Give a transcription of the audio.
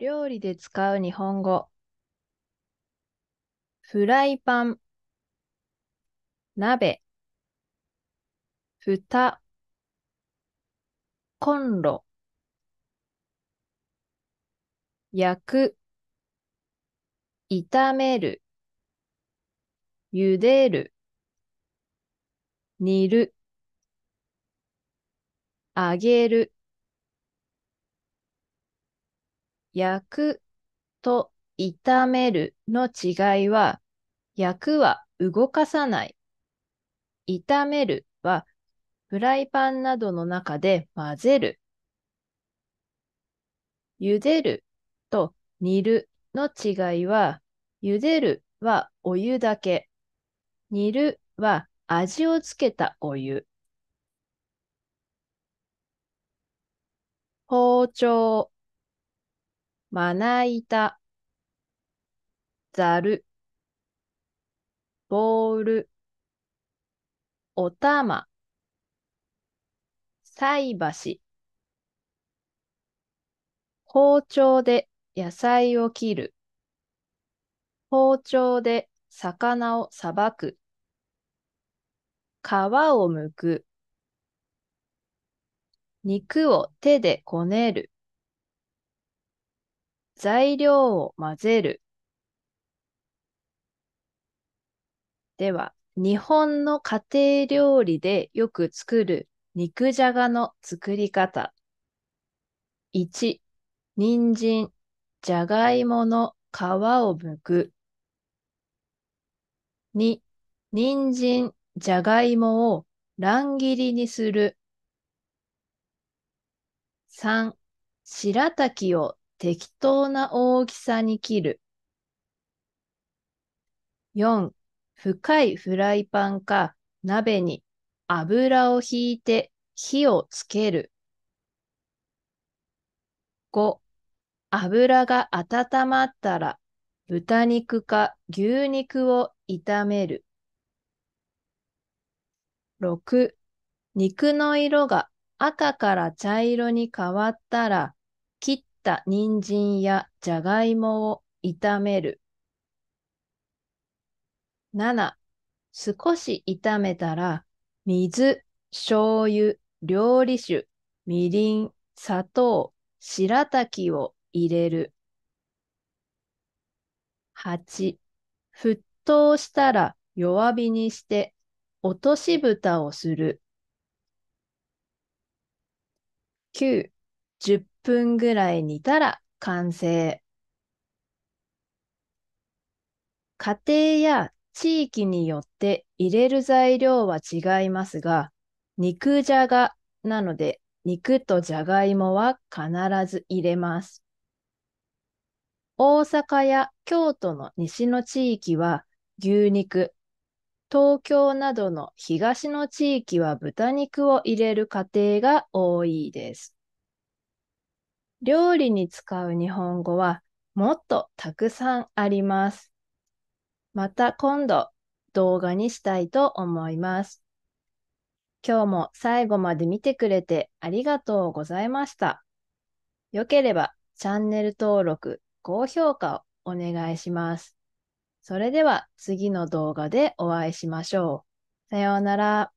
料理で使う日本語。フライパン、鍋、蓋、コンロ、焼く、炒める、茹でる、煮る、揚げる。焼くと炒めるの違いは、焼くは動かさない。炒めるはフライパンなどの中で混ぜる。茹でると煮るの違いは、茹でるはお湯だけ。煮るは味をつけたお湯。包丁まな板、ざる、ボール、おたま、菜箸、包丁で野菜を切る、包丁で魚をさばく、皮をむく、肉を手でこねる、材料を混ぜる。では、日本の家庭料理でよく作る肉じゃがの作り方。1、人参、じゃがいもの皮を剥く。2、人参、じゃがいもを乱切りにする。3、白滝を適当な大きさに切る。4. 深いフライパンか鍋に油をひいて火をつける。5. 油が温まったら豚肉か牛肉を炒める。6. 肉の色が赤から茶色に変わったら切っった人参やじゃがいもを炒める。7、少し炒めたら、水、醤油、料理酒、みりん、砂糖、白滝を入れる。8、沸騰したら弱火にして、落とし蓋をする。9、10 10分ぐらい煮たら完成。家庭や地域によって入れる材料は違いますが、肉じゃがなので、肉とじゃがいもは必ず入れます。大阪や京都の西の地域は牛肉、東京などの東の地域は豚肉を入れる家庭が多いです。料理に使う日本語はもっとたくさんあります。また今度動画にしたいと思います。今日も最後まで見てくれてありがとうございました。よければチャンネル登録、高評価をお願いします。それでは次の動画でお会いしましょう。さようなら。